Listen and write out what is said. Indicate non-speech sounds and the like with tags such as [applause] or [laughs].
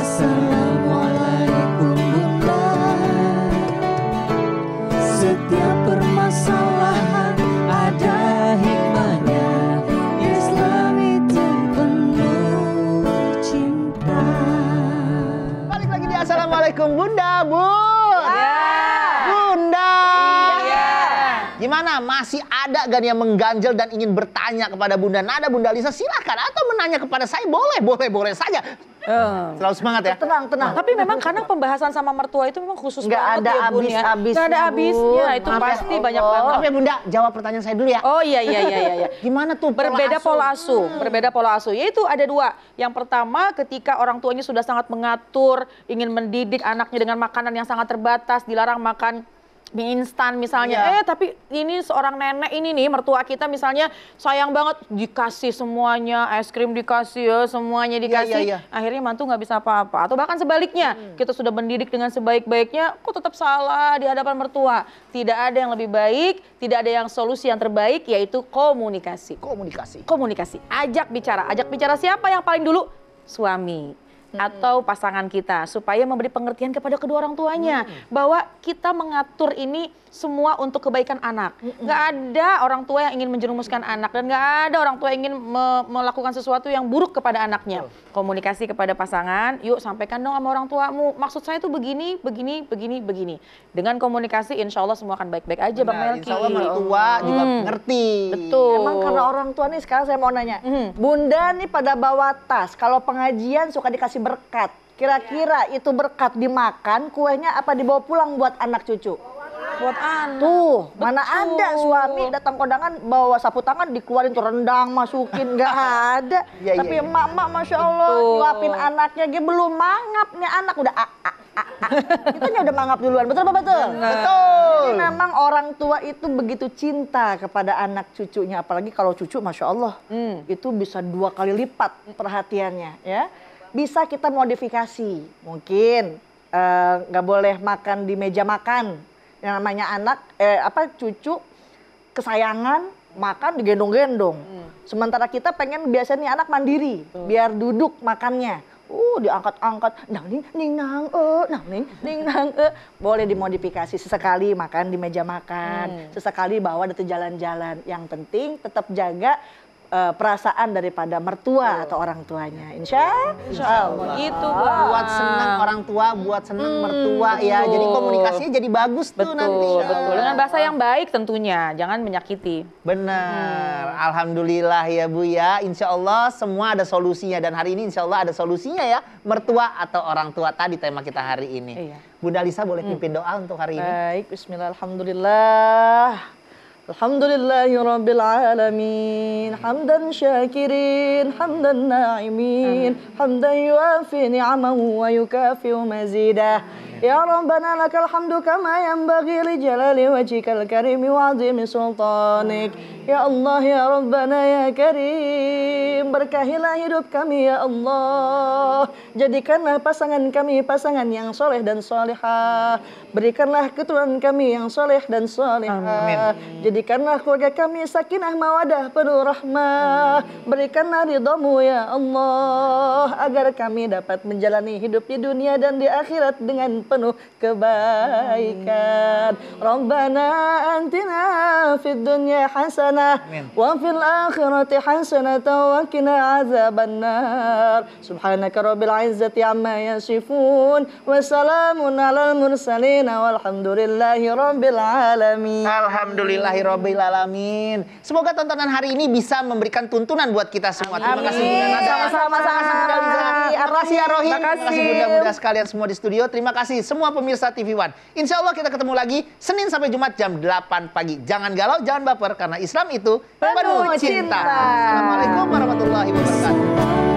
Assalamualaikum Bunda Setiap permasalahan ada hikmahnya Islam itu penuh cinta Balik lagi di Assalamualaikum Bunda Bu yeah. Bunda yeah. Gimana? Masih ada gak yang mengganjal dan ingin bertanya kepada Bunda Nada, Bunda Lisa? Silahkan. Atau menanya kepada saya, boleh, boleh, boleh saja. Eh. Selalu semangat ya. Tenang, tenang. Tapi memang karena pembahasan sama mertua itu memang khusus Nggak banget ada ya, abis, bun ya. Abis, Nggak ada habisnya, itu Maaf ya, pasti ya, banyak banget. Maaf ya Bunda, jawab pertanyaan saya dulu ya. Oh iya iya iya iya. iya. [laughs] Gimana tuh Berbeda pola asuh, hmm. berbeda pola asuh. Yaitu ada dua. Yang pertama ketika orang tuanya sudah sangat mengatur, ingin mendidik anaknya dengan makanan yang sangat terbatas, dilarang makan mie instan misalnya yeah. eh tapi ini seorang nenek ini nih mertua kita misalnya sayang banget dikasih semuanya es krim dikasih ya semuanya iya, dikasih yeah, yeah, yeah. akhirnya mantu nggak bisa apa-apa atau bahkan sebaliknya hmm. kita sudah mendidik dengan sebaik-baiknya kok tetap salah di hadapan mertua tidak ada yang lebih baik tidak ada yang solusi yang terbaik yaitu komunikasi komunikasi komunikasi ajak bicara ajak bicara siapa yang paling dulu suami hmm. atau pasangan kita supaya memberi pengertian kepada kedua orang tuanya hmm. bahwa kita mengatur ini semua untuk kebaikan anak. Hmm. Gak ada orang tua yang ingin menjerumuskan hmm. anak dan gak ada orang tua yang ingin me melakukan sesuatu yang buruk kepada anaknya. Oh. Komunikasi kepada pasangan, yuk sampaikan dong sama orang tuamu. Maksud saya itu begini, begini, begini, begini. Dengan komunikasi, insya Allah semua akan baik-baik aja, Bang Melki. Insya Allah mertua hmm. juga ngerti. Betul. Emang karena orang tua nih sekarang saya mau nanya, hmm. bunda nih pada bawa tas. Kalau pengajian suka dikasih dikasih berkat. Kira-kira iya. itu berkat dimakan, kuenya apa dibawa pulang buat anak cucu? buat anak. Tuh, Betul. mana ada suami datang kondangan bawa sapu tangan dikeluarin tuh rendang masukin Gak [laughs] ada. Ya, Tapi ya, emak-emak masya Allah Betul. nyuapin anaknya dia belum mangapnya anak udah a -a ah, ah, ah, ah. Itu udah mangap duluan, betul apa betul? Benar. Betul. Jadi memang orang tua itu begitu cinta kepada anak cucunya, apalagi kalau cucu, masya Allah, hmm. itu bisa dua kali lipat perhatiannya, ya bisa kita modifikasi. Mungkin eh, nggak uh, boleh makan di meja makan. Yang namanya anak, eh, apa cucu kesayangan makan digendong-gendong. Hmm. Sementara kita pengen biasanya anak mandiri, hmm. biar duduk makannya. Uh, diangkat-angkat, nang ning ning nang e, nang ning ning nang e. Boleh dimodifikasi sesekali makan di meja makan, hmm. sesekali bawa itu jalan-jalan. Yang penting tetap jaga uh, perasaan daripada mertua oh. atau orang tuanya. Insya, Insya Allah. Itu ah. buat senang orang tua, buat senang hmm, mertua ya. betul. ya. Jadi komunikasinya jadi bagus betul, tuh nanti. Betul. Dengan bahasa yang baik tentunya, jangan menyakiti. Benar. Hmm. Alhamdulillah ya Bu ya. Insya Allah semua ada solusinya dan hari ini Insya Allah ada solusinya ya mertua atau orang tua tadi tema kita hari ini. Iya. Bunda Lisa boleh hmm. pimpin hmm. doa untuk hari ini. Baik, Bismillah, Alhamdulillah. الحمد لله رب العالمين حمدا شاكرين حمدا ناعمين حمدا يوافي نعمه ويكافئ مزيده Ya Rabbana lakal hamdu kama bagi li jalali wajikal karimi wa azimi sultanik. Ya Allah ya Rabbana ya Karim, berkahilah hidup kami ya Allah. Jadikanlah pasangan kami pasangan yang soleh dan soleha Berikanlah keturunan kami yang soleh dan solehah. Jadikanlah keluarga kami sakinah mawadah penuh rahmah. Berikanlah ridhamu ya Allah agar kami dapat menjalani hidup di dunia dan di akhirat dengan penuh kebaikan. Rabbana antina fid dunya hasanah wa fil akhirati hasanah wa qina azabannar. Subhanaka rabbil izzati amma yasifun wa salamun alal mursalin walhamdulillahi rabbil alamin. Alhamdulillahi rabbil alamin. Semoga tontonan hari ini bisa memberikan tuntunan buat kita semua. Terima kasih Bunda Nada. Sama-sama. Terima kasih ya, Terima kasih Terima kasih Bunda-Bunda sekalian semua di studio. Terima kasih semua pemirsa TV One. Insya Allah kita ketemu lagi Senin sampai Jumat jam 8 pagi. Jangan galau, jangan baper karena Islam itu penuh, penuh cinta. cinta. Assalamualaikum warahmatullahi wabarakatuh.